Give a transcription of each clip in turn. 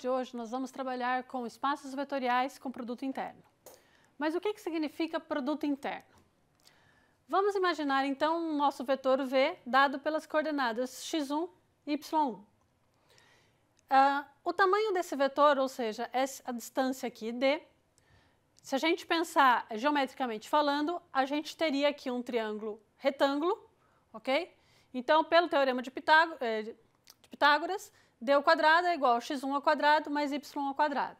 de hoje nós vamos trabalhar com espaços vetoriais com produto interno. Mas o que, que significa produto interno? Vamos imaginar então o nosso vetor V dado pelas coordenadas x1 e y1. Uh, ah, o tamanho desse vetor, ou seja, a distância aqui d, se a gente pensar geometricamente falando, a gente teria aqui um triângulo retângulo, ok? Então, pelo teorema de, Pitágo eh, de Pitágoras, d ao quadrado é igual a x1 ao quadrado mais y ao quadrado.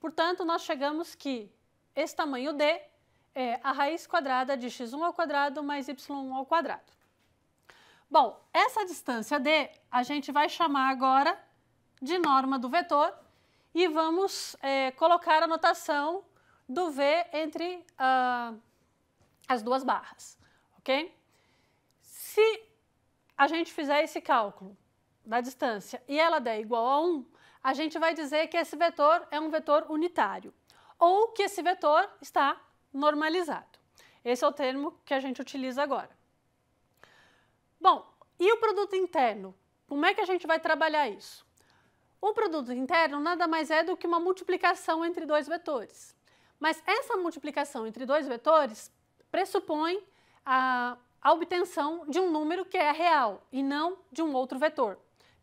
Portanto, nós chegamos que esse tamanho d é a raiz quadrada de x1 ao quadrado mais y ao quadrado. Bom, essa distância d a gente vai chamar agora de norma do vetor e vamos é, colocar a notação do v entre ah, as duas barras, ok? Se a gente fizer esse cálculo da distância e ela der igual a 1, a gente vai dizer que esse vetor é um vetor unitário ou que esse vetor está normalizado. Esse é o termo que a gente utiliza agora. Bom, e o produto interno? Como é que a gente vai trabalhar isso? O produto interno nada mais é do que uma multiplicação entre dois vetores. Mas essa multiplicação entre dois vetores pressupõe a, a obtenção de um número que é real e não de um outro vetor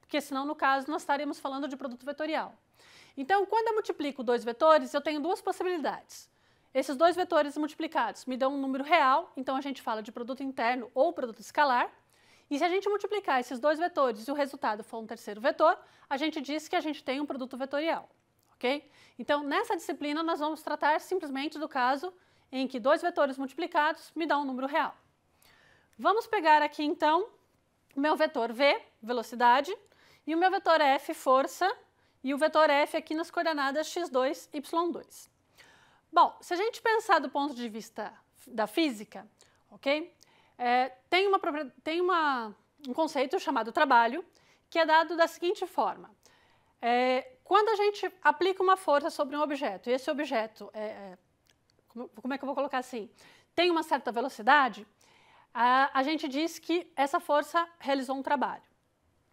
porque senão, no caso, nós estaríamos falando de produto vetorial. Então, quando eu multiplico dois vetores, eu tenho duas possibilidades. Esses dois vetores multiplicados me dão um número real, então a gente fala de produto interno ou produto escalar. E se a gente multiplicar esses dois vetores e o resultado for um terceiro vetor, a gente diz que a gente tem um produto vetorial, ok? Então, nessa disciplina, nós vamos tratar simplesmente do caso em que dois vetores multiplicados me dão um número real. Vamos pegar aqui, então, meu vetor v, velocidade, e o meu vetor F, força, e o vetor F aqui nas coordenadas x2, y2. Bom, se a gente pensar do ponto de vista da física, ok? É, tem uma, tem uma, um conceito chamado trabalho, que é dado da seguinte forma. É, quando a gente aplica uma força sobre um objeto, e esse objeto, é, é como, como, é que eu vou colocar assim, tem uma certa velocidade, a, a gente diz que essa força realizou um trabalho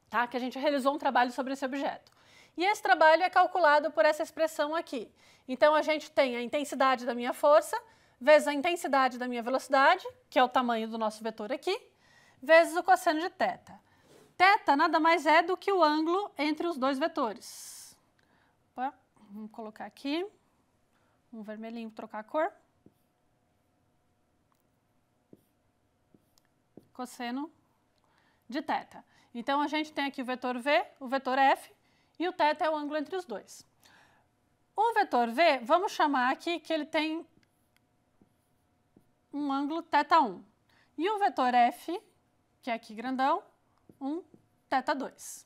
tá? que a gente realizou um trabalho sobre esse objeto. E esse trabalho é calculado por essa expressão aqui. Então, a gente tem a intensidade da minha força vezes a intensidade da minha velocidade, que é o tamanho do nosso vetor aqui, vezes o cosseno de θ. θ nada mais é do que o ângulo entre os dois vetores. Opa, vamos colocar aqui um vermelhinho para trocar a cor. Cosseno de θ. Então, a gente tem aqui o vetor V, o vetor F e o θ é o ângulo entre os dois. O vetor V, vamos chamar aqui que ele tem um ângulo θ1. E o vetor F, que é aqui grandão, um θ2.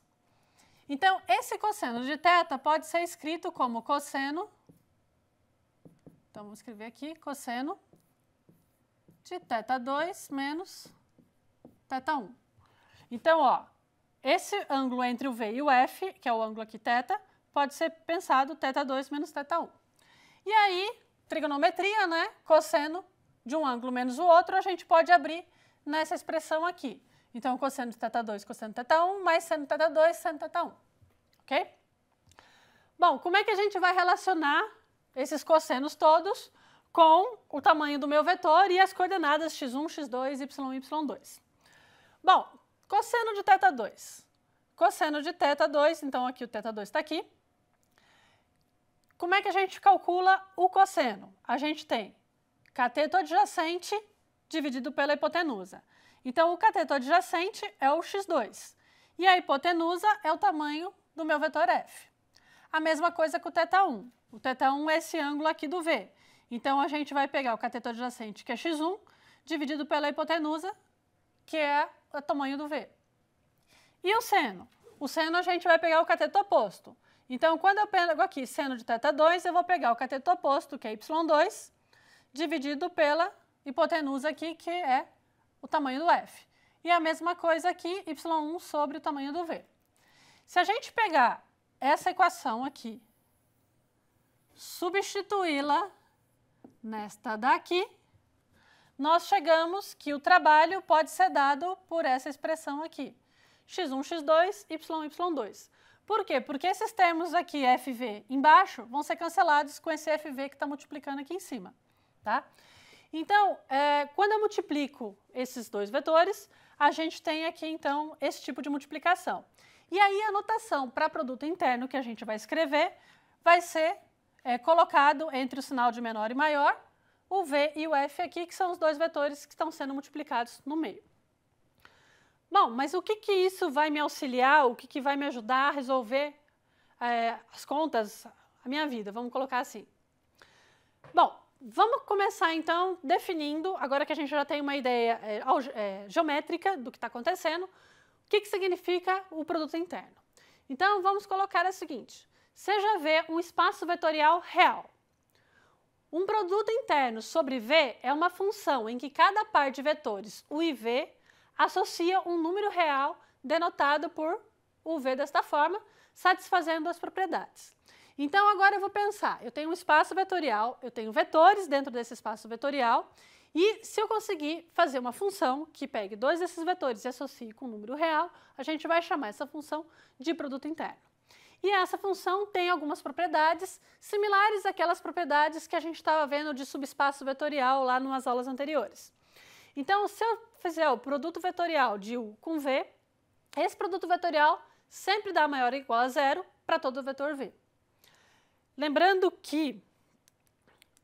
Então, esse cosseno de θ pode ser escrito como cosseno, então vamos escrever aqui, cosseno de θ2 menos θ1. Então, ó, esse ângulo entre o V e o F, que é o ângulo aqui θ, pode ser pensado θ2 menos θ1. E aí, trigonometria, né? Cosseno de um ângulo menos o outro, a gente pode abrir nessa expressão aqui. Então, cosseno de θ2, cosseno de θ1, mais seno de θ2, seno de θ1. Ok? Bom, como é que a gente vai relacionar esses cossenos todos com o tamanho do meu vetor e as coordenadas x1, x2, y, y2? Bom, Cosseno de θ 2. Cosseno de θ 2, então aqui o θ 2 está aqui. Como é que a gente calcula o cosseno? A gente tem cateto adjacente dividido pela hipotenusa. Então, o cateto adjacente é o x2 e a hipotenusa é o tamanho do meu vetor f. A mesma coisa com o θ1. O θ1 é esse ângulo aqui do V. Então, a gente vai pegar o cateto adjacente, que é x1, dividido pela hipotenusa, que é o é tamanho do V. E o seno? O seno a gente vai pegar o cateto oposto. Então, quando eu pego aqui seno de θ2, eu vou pegar o cateto oposto, que é y2, dividido pela hipotenusa aqui, que é o tamanho do F. E a mesma coisa aqui, y1 sobre o tamanho do V. Se a gente pegar essa equação aqui, substituí-la nesta daqui, nós chegamos que o trabalho pode ser dado por essa expressão aqui, x1, x2, y, y2. Por quê? Porque esses termos aqui, FV embaixo, vão ser cancelados com esse FV que está multiplicando aqui em cima. Tá? Então, é, quando eu multiplico esses dois vetores, a gente tem aqui, então, esse tipo de multiplicação. E aí, a notação para produto interno que a gente vai escrever vai ser é, colocado entre o sinal de menor e maior, o V e o F aqui, que são os dois vetores que estão sendo multiplicados no meio. Bom, mas o que, que isso vai me auxiliar, o que, que vai me ajudar a resolver é, as contas, a minha vida, vamos colocar assim. Bom, vamos começar então definindo, agora que a gente já tem uma ideia é, é, geométrica do que está acontecendo, o que, que significa o produto interno. Então, vamos colocar o seguinte, seja V um espaço vetorial real. Um produto interno sobre V é uma função em que cada par de vetores U e V associa um número real denotado por UV desta forma, satisfazendo as propriedades. Então agora eu vou pensar, eu tenho um espaço vetorial, eu tenho vetores dentro desse espaço vetorial, e se eu conseguir fazer uma função que pegue dois desses vetores e associe com um número real, a gente vai chamar essa função de produto interno. E essa função tem algumas propriedades similares àquelas propriedades que a gente estava vendo de subespaço vetorial lá nas aulas anteriores. Então, se eu fizer o produto vetorial de U com V, esse produto vetorial sempre dá maior ou igual a zero para todo vetor V. Lembrando que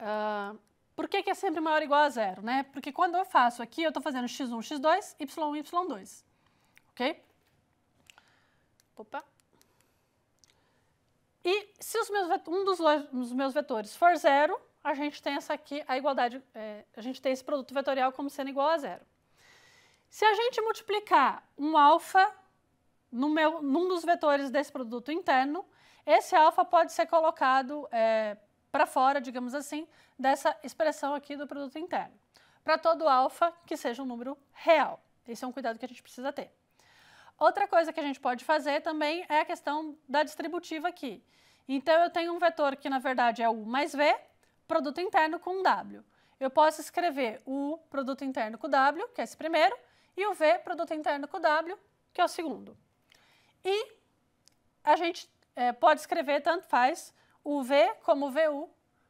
uh, por que, que, é sempre maior ou igual a zero? Né? Porque quando eu faço aqui, eu estou fazendo x1, x2, y1, y2. Ok? Opa, e se um dos, dos, meus vetores for zero, a gente tem essa aqui, a igualdade, é, a gente tem esse produto vetorial como sendo igual a zero. Se a gente multiplicar um alfa no meu, num dos vetores desse produto interno, esse alfa pode ser colocado é, para fora, digamos assim, dessa expressão aqui do produto interno, para todo alfa que seja um número real. Esse é um cuidado que a gente precisa ter. Outra coisa que a gente pode fazer também é a questão da distributiva aqui. Então, eu tenho um vetor que, na verdade, é U mais V, produto interno com W. Eu posso escrever o produto interno com W, que é esse primeiro, e o V, produto interno com W, que é o segundo. E a gente é, pode escrever, tanto faz, o V como o VU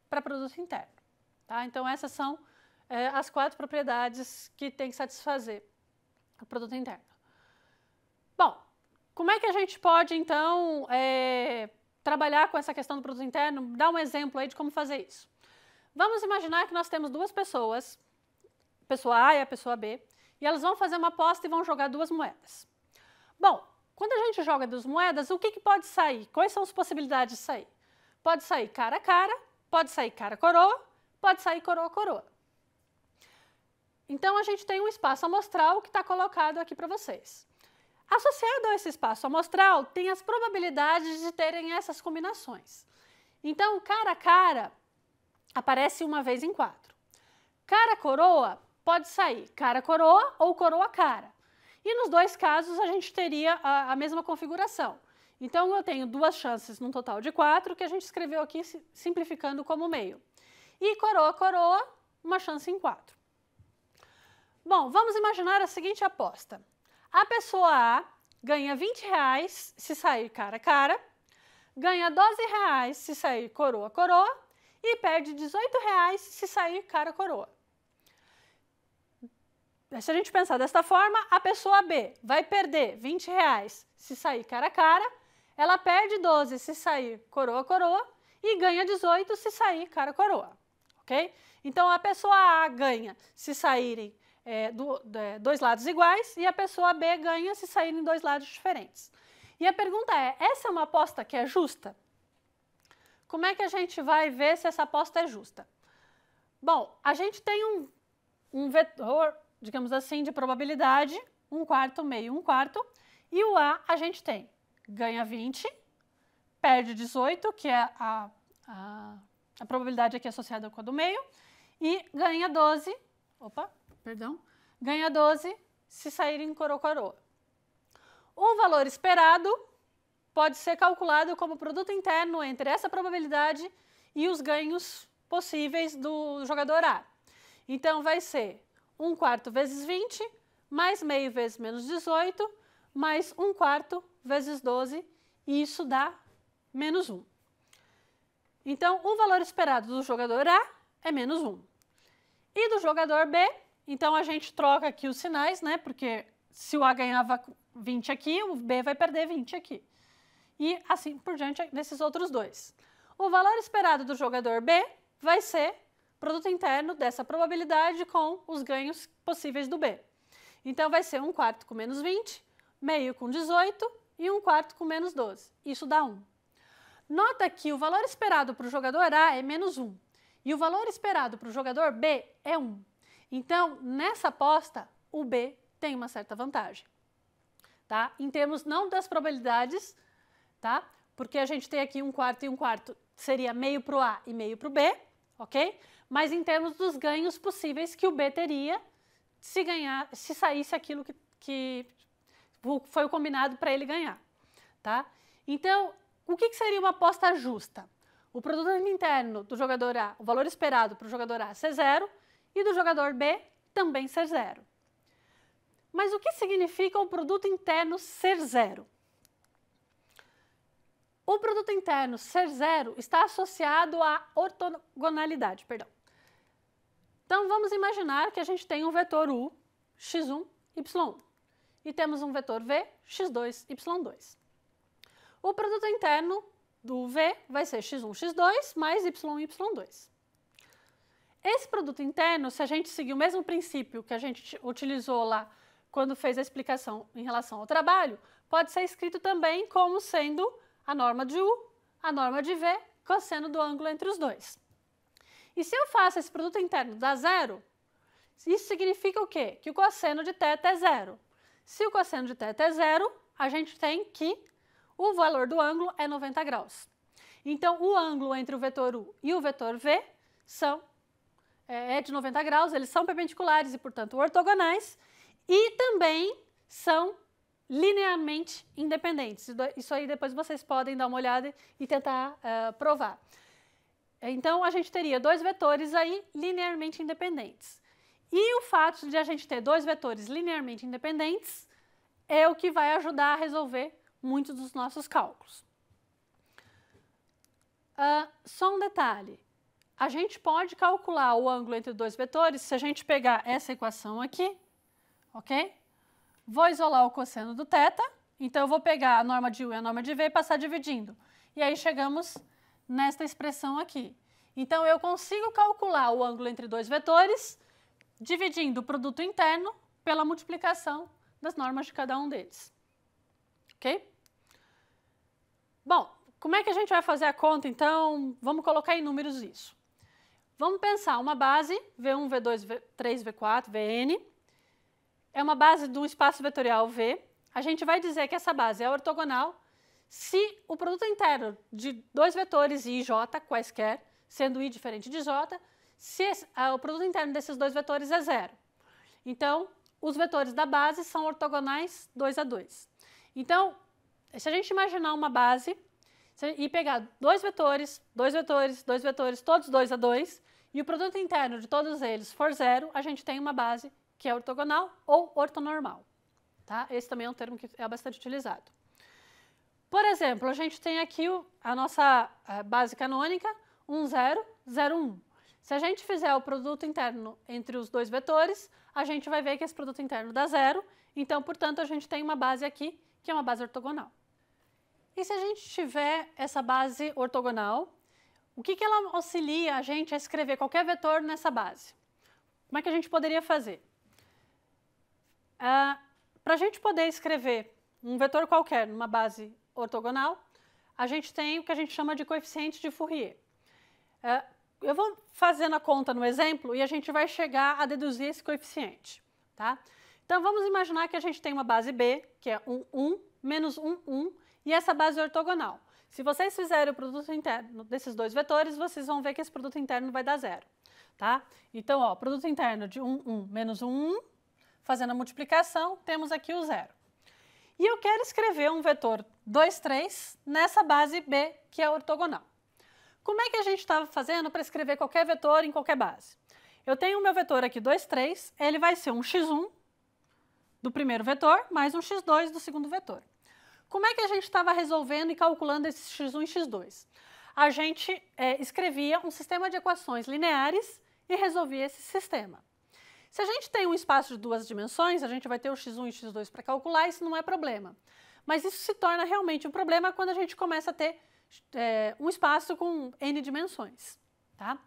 para produto interno. Tá? Então, essas são é, as quatro propriedades que tem que satisfazer o produto interno. Bom, como é que a gente pode, então, é, trabalhar com essa questão do produto interno? Dá um exemplo aí de como fazer isso. Vamos imaginar que nós temos duas pessoas, pessoa A e a pessoa B, e elas vão fazer uma aposta e vão jogar duas moedas. Bom, quando a gente joga duas moedas, o que, que pode sair? Quais são as possibilidades de sair? Pode sair cara a cara, pode sair cara coroa, pode sair coroa coroa. Então a gente tem um espaço amostral que está colocado aqui para vocês. Associado a esse espaço amostral, tem as probabilidades de terem essas combinações. Então, cara a cara aparece uma vez em quatro. Cara coroa pode sair cara coroa ou coroa cara. E nos dois casos a gente teria a, a mesma configuração. Então, eu tenho duas chances num total de quatro, que a gente escreveu aqui simplificando como meio. E coroa, coroa, uma chance em quatro. Bom, vamos imaginar a seguinte aposta. A pessoa A ganha 20 reais se sair cara a cara, ganha 12 reais se sair coroa a coroa e perde 18 reais se sair cara a coroa. Se a gente pensar desta forma, a pessoa B vai perder 20 reais se sair cara a cara, ela perde 12 se sair coroa a coroa e ganha 18 se sair cara a coroa, ok? Então a pessoa A ganha se saírem é, do, é, dois lados iguais e a pessoa B ganha se saírem dois lados diferentes. E a pergunta é: essa é uma aposta que é justa? Como é que a gente vai ver se essa aposta é justa? Bom, a gente tem um, um vetor, digamos assim, de probabilidade, um quarto, meio, um quarto, e o A a gente tem ganha 20, perde 18, que é a, a, a probabilidade aqui associada com a do meio, e ganha 12, opa, perdão, ganha 12 se sair em coroa-coroa. O valor esperado pode ser calculado como produto interno entre essa probabilidade e os ganhos possíveis do jogador A. Então, vai ser 1 quarto vezes 20, mais meio vezes menos 18, mais 1 quarto vezes 12, e isso dá menos 1. Então, o valor esperado do jogador A é menos 1. E do jogador B então a gente troca aqui os sinais, né? Porque se o A ganhava 20 aqui, o B vai perder 20 aqui. E assim por diante nesses outros dois. O valor esperado do jogador B vai ser produto interno dessa probabilidade com os ganhos possíveis do B. Então vai ser 1 quarto com menos 20, meio com 18 e 1 quarto com menos 12. Isso dá 1. Nota que o valor esperado para o jogador A é menos 1 e o valor esperado para o jogador B é 1. Então, nessa aposta, o B tem uma certa vantagem, tá? Em termos não das probabilidades, tá? Porque a gente tem aqui um quarto e um quarto, seria meio para o A e meio para o B, ok? Mas em termos dos ganhos possíveis que o B teria se ganhar, se saísse aquilo que, que foi o combinado para ele ganhar, tá? Então, o que, que seria uma aposta justa? O produto interno do jogador A, o valor esperado para o jogador A ser zero e do jogador B também ser zero. Mas o que significa o produto interno ser zero? O produto interno ser zero está associado à ortogonalidade, perdão. Então vamos imaginar que a gente tem um vetor U, x1, y1 e temos um vetor V, x2, y2. O produto interno do V vai ser x1, x2 mais y, y2. Esse produto interno, se a gente seguir o mesmo princípio que a gente utilizou lá quando fez a explicação em relação ao trabalho, pode ser escrito também como sendo a norma de U, a norma de V, cosseno do ângulo entre os dois. E se eu faço esse produto interno dar zero, isso significa o quê? Que o cosseno de θ é zero. Se o cosseno de θ é zero, a gente tem que o valor do ângulo é 90 graus. Então, o ângulo entre o vetor U e o vetor V são é, é, de 90 graus, eles são perpendiculares e, portanto, ortogonais, e também são linearmente independentes. Isso aí depois vocês podem dar uma olhada e tentar uh, provar. Então, a gente teria dois vetores aí linearmente independentes. E o fato de a gente ter dois vetores linearmente independentes é o que vai ajudar a resolver muitos dos nossos cálculos. Uh, só um detalhe: a gente pode calcular o ângulo entre dois vetores se a gente pegar essa equação aqui, ok? Vou isolar o cosseno do θ, então eu vou pegar a norma de U e a norma de V e passar dividindo. E aí chegamos nesta expressão aqui. Então eu consigo calcular o ângulo entre dois vetores dividindo o produto interno pela multiplicação das normas de cada um deles. Ok? Bom, como é que a gente vai fazer a conta então? Vamos colocar em números isso. Vamos pensar uma base V1, V2, V3, V4, Vn. É uma base do espaço vetorial V. A gente vai dizer que essa base é ortogonal se o produto interno de dois vetores I e J, quaisquer, sendo I diferente de J, se esse, ah, o produto interno desses dois vetores é zero. Então, os vetores da base são ortogonais 2 a 2. Então, se a gente imaginar uma base e pegar dois vetores, dois vetores, dois vetores, todos 2 a 2, e o produto interno de todos eles for zero, a gente tem uma base que é ortogonal ou ortonormal. Tá? Esse também é um termo que é bastante utilizado. Por exemplo, a gente tem aqui a nossa eh, base canônica 1, 0, 0, 1. Se a gente fizer o produto interno entre os dois vetores, a gente vai ver que esse produto interno dá zero, então, portanto, a gente tem uma base aqui que é uma base ortogonal. E se a gente tiver essa base ortogonal, o que, que ela auxilia a gente a escrever qualquer vetor nessa base? Como é que a gente poderia fazer? Ah, Para a gente poder escrever um vetor qualquer numa base ortogonal, a gente tem o que a gente chama de coeficiente de Fourier. Ah, eu vou fazendo a conta no exemplo e a gente vai chegar a deduzir esse coeficiente. Tá? Então, vamos imaginar que a gente tem uma base B, que é 1, 1, menos 1, 1, e essa base ortogonal. Se vocês fizerem o produto interno desses dois vetores, vocês vão ver que esse produto interno vai dar zero, tá? Então, ó, produto interno de 1, 1 menos 1, 1, fazendo a multiplicação, temos aqui o zero. E eu quero escrever um vetor 2, 3 nessa base B, que é ortogonal. Como é que a gente estava tá fazendo para escrever qualquer vetor em qualquer base? Eu tenho o meu vetor aqui 2, 3, ele vai ser um x1 do primeiro vetor mais um x2 do segundo vetor. Como é que a gente estava resolvendo e calculando esses x1 e x2? A gente é, escrevia um sistema de equações lineares e resolvia esse sistema. Se a gente tem um espaço de duas dimensões, a gente vai ter o x1 e o x2 para calcular, isso não é problema. Mas isso se torna realmente um problema quando a gente começa a ter é, um espaço com n dimensões. Tá?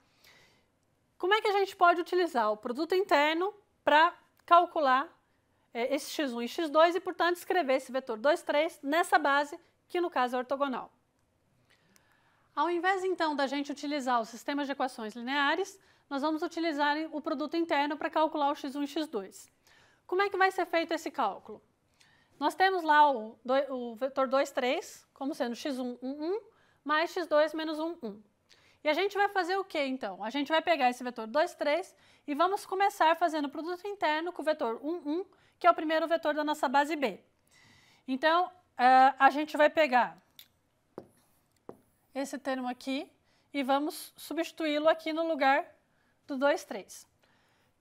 Como é que a gente pode utilizar o produto interno para calcular é, esse x1 e x2 e, portanto, escrever esse vetor 2, 3 nessa base, que no caso é ortogonal. Ao invés, então, da gente utilizar o sistema de equações lineares, nós vamos utilizar o produto interno para calcular o x1 e x2. Como é que vai ser feito esse cálculo? Nós temos lá o, o vetor 2, 3, como sendo x1, 1, 1, mais x2, menos 1, 1. E a gente vai fazer o que então? A gente vai pegar esse vetor 2, 3 e vamos começar fazendo o produto interno com o vetor 1, 1 que é o primeiro vetor da nossa base B. Então, uh, a gente vai pegar esse termo aqui e vamos substituí-lo aqui no lugar do 2, 3.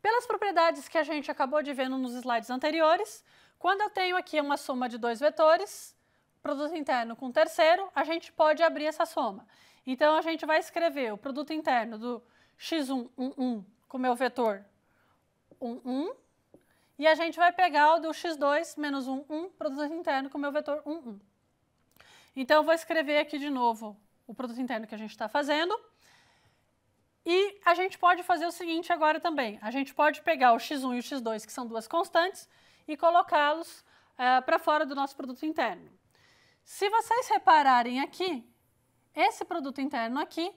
Pelas propriedades que a gente acabou de ver nos slides anteriores, quando eu tenho aqui uma soma de dois vetores, produto interno com terceiro, a gente pode abrir essa soma. Então, a gente vai escrever o produto interno do x1, 1, 1, com meu vetor 1, 1, e a gente vai pegar o do x2 menos 1, 1, produto interno com o meu vetor 1, 1. Então, eu vou escrever aqui de novo o produto interno que a gente está fazendo. E a gente pode fazer o seguinte agora também. A gente pode pegar o x1 e o x2, que são duas constantes, e colocá-los uh, eh, para fora do nosso produto interno. Se vocês repararem aqui, esse produto interno aqui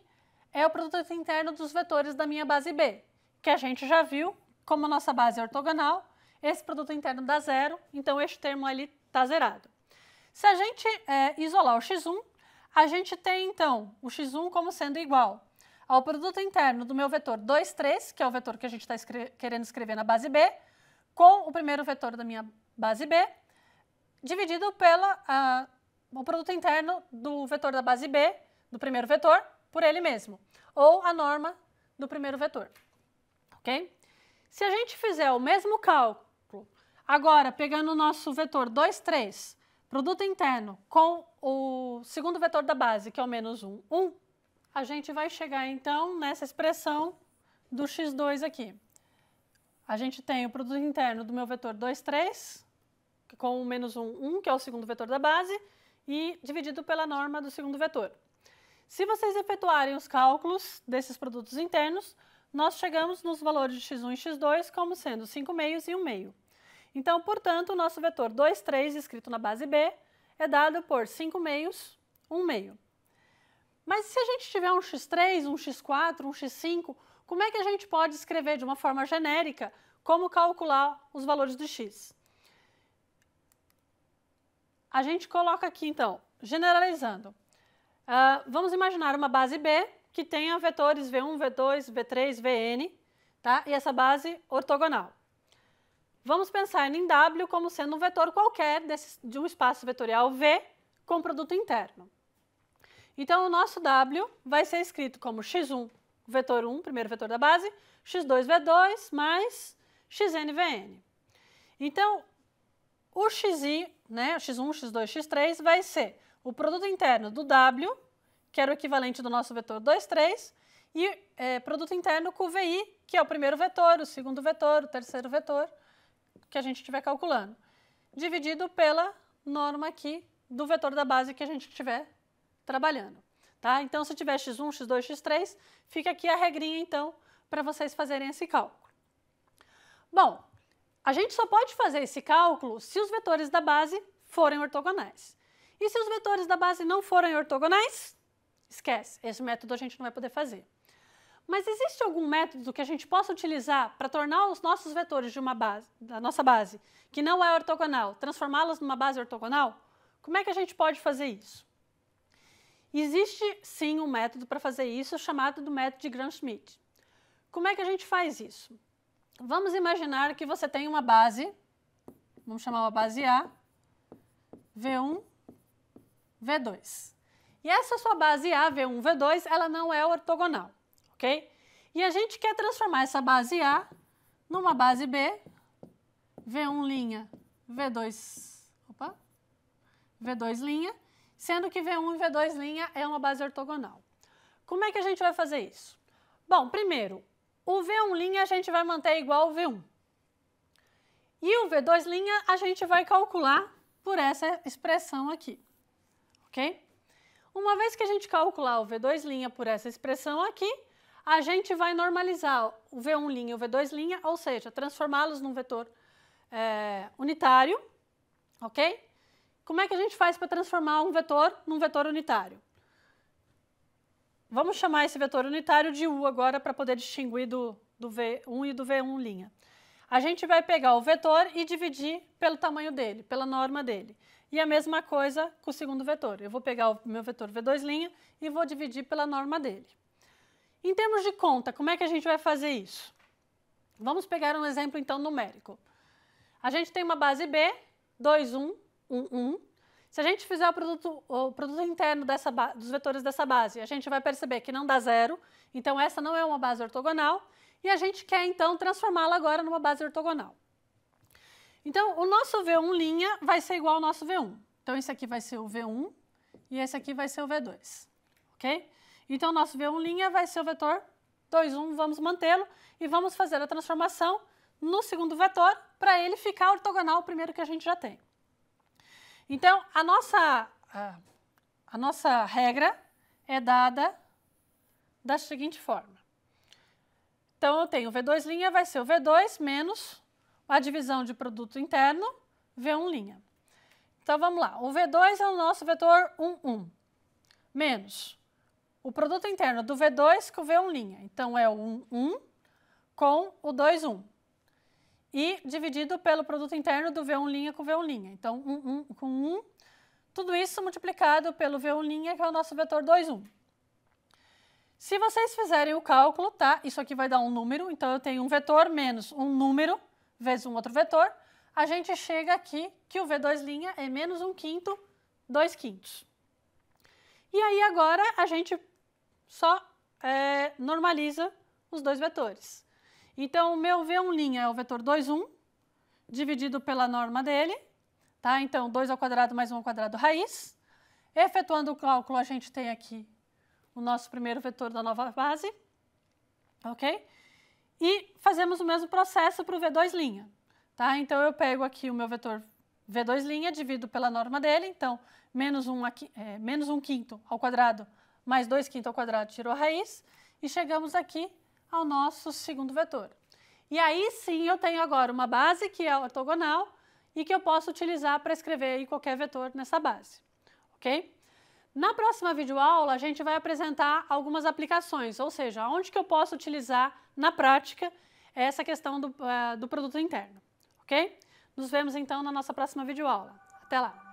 é o produto interno dos vetores da minha base B, que a gente já viu como nossa base é ortogonal, esse produto interno dá zero, então este termo ali está zerado. Se a gente é, isolar o x1, a gente tem então o x1 como sendo igual ao produto interno do meu vetor 2, 3, que é o vetor que a gente está escre querendo escrever na base B, com o primeiro vetor da minha base B, dividido pelo o produto interno do vetor da base B, do primeiro vetor, por ele mesmo, ou a norma do primeiro vetor. Ok? Se a gente fizer o mesmo cálculo Agora, pegando o nosso vetor 2, 3, produto interno com o segundo vetor da base, que é o menos 1, 1, a gente vai chegar então nessa expressão do x2 aqui. A gente tem o produto interno do meu vetor 2, 3, com o menos 1, 1, que é o segundo vetor da base, e dividido pela norma do segundo vetor. Se vocês efetuarem os cálculos desses produtos internos, nós chegamos nos valores de x1 e x2 como sendo 5 meios e 1 meio. Então, portanto, o nosso vetor 2, 3, escrito na base B, é dado por 5 meios, 1 um meio. Mas se a gente tiver um x3, um x4, um x5, como é que a gente pode escrever de uma forma genérica como calcular os valores do x? A gente coloca aqui, então, generalizando. Uh, vamos imaginar uma base B que tenha vetores v1, v2, v3, vn, tá? e essa base ortogonal. Vamos pensar em W como sendo um vetor qualquer desse, de um espaço vetorial V com produto interno. Então, o nosso W vai ser escrito como x1, vetor 1, primeiro vetor da base, x2, v2, mais xn, vn. Então, o xi, né, x1, x2, x3, vai ser o produto interno do W, que era o equivalente do nosso vetor 2, 3, e é, produto interno com o VI, que é o primeiro vetor, o segundo vetor, o terceiro vetor, que a gente estiver calculando, dividido pela norma aqui do vetor da base que a gente estiver trabalhando. Tá? Então, se tiver x1, x2, x3, fica aqui a regrinha, então, para vocês fazerem esse cálculo. Bom, a gente só pode fazer esse cálculo se os vetores da base forem ortogonais. E se os vetores da base não forem ortogonais, esquece, esse método a gente não vai poder fazer. Mas existe algum método que a gente possa utilizar para tornar os nossos vetores de uma base, da nossa base, que não é ortogonal, transformá-los numa base ortogonal? Como é que a gente pode fazer isso? Existe sim um método para fazer isso chamado do método de Gram-Schmidt. Como é que a gente faz isso? Vamos imaginar que você tem uma base, vamos chamar uma base A, V1, V2. E essa sua base A, V1, V2, ela não é ortogonal ok? E a gente quer transformar essa base A numa base B, V1 linha, V2, opa, V2 linha, sendo que V1 e V2 linha é uma base ortogonal. Como é que a gente vai fazer isso? Bom, primeiro, o V1 linha a gente vai manter igual ao V1. E o V2 linha a gente vai calcular por essa expressão aqui, ok? Uma vez que a gente calcular o V2 linha por essa expressão aqui, a gente vai normalizar o V1' linha e o V2' linha, ou seja, transformá-los num vetor é, unitário, ok? Como é que a gente faz para transformar um vetor num vetor unitário? Vamos chamar esse vetor unitário de U agora para poder distinguir do, do V1 e do V1 linha. A gente vai pegar o vetor e dividir pelo tamanho dele, pela norma dele. E a mesma coisa com o segundo vetor. Eu vou pegar o meu vetor V2' linha e vou dividir pela norma dele. Em termos de conta, como é que a gente vai fazer isso? Vamos pegar um exemplo então numérico. A gente tem uma base B, 2, 1, 1, 1. Se a gente fizer o produto, o produto interno dessa, dos vetores dessa base, a gente vai perceber que não dá zero, então essa não é uma base ortogonal, e a gente quer então transformá-la agora numa base ortogonal. Então, o nosso V1' vai ser igual ao nosso V1. Então, esse aqui vai ser o V1 e esse aqui vai ser o V2, ok? Então, nosso V1' vai ser o vetor 2, 1, vamos mantê-lo e vamos fazer a transformação no segundo vetor para ele ficar ortogonal ao primeiro que a gente já tem. Então, a nossa, a, nossa regra é dada da seguinte forma. Então, eu tenho V2' linha vai ser o V2 menos a divisão de produto interno, V1'. linha. Então, vamos lá. O V2 é o nosso vetor 1, 1, menos o produto interno do V2 com o V1 linha. Então, é o 1, 1 com o 2, 1. E dividido pelo produto interno do V1 linha com V1 linha. Então, 1, 1 com 1. Tudo isso multiplicado pelo V1 linha, que é o nosso vetor 2, 1. Se vocês fizerem o cálculo, tá? Isso aqui vai dar um número. Então, eu tenho um vetor menos um número vezes um outro vetor. A gente chega aqui que o V2 é menos 1 quinto, 2 quintos. E aí agora a gente só é, normaliza os dois vetores. Então, o meu V1' é o vetor 2, 1, dividido pela norma dele, tá? Então, 2 ao quadrado mais 1 ao quadrado raiz. Efetuando o cálculo, a gente tem aqui o nosso primeiro vetor da nova base, ok? E fazemos o mesmo processo para o V2', linha, tá? Então, eu pego aqui o meu vetor V2', linha, divido pela norma dele, então, menos 1, aqui, é, menos 1 quinto ao quadrado mais 2 quinto ao quadrado tirou a raiz e chegamos aqui ao nosso segundo vetor. E aí sim eu tenho agora uma base que é ortogonal e que eu posso utilizar para escrever qualquer vetor nessa base, ok? Na próxima videoaula a gente vai apresentar algumas aplicações, ou seja, onde que eu posso utilizar na prática essa questão do, uh, do produto interno, ok? Nos vemos então na nossa próxima videoaula. Até lá!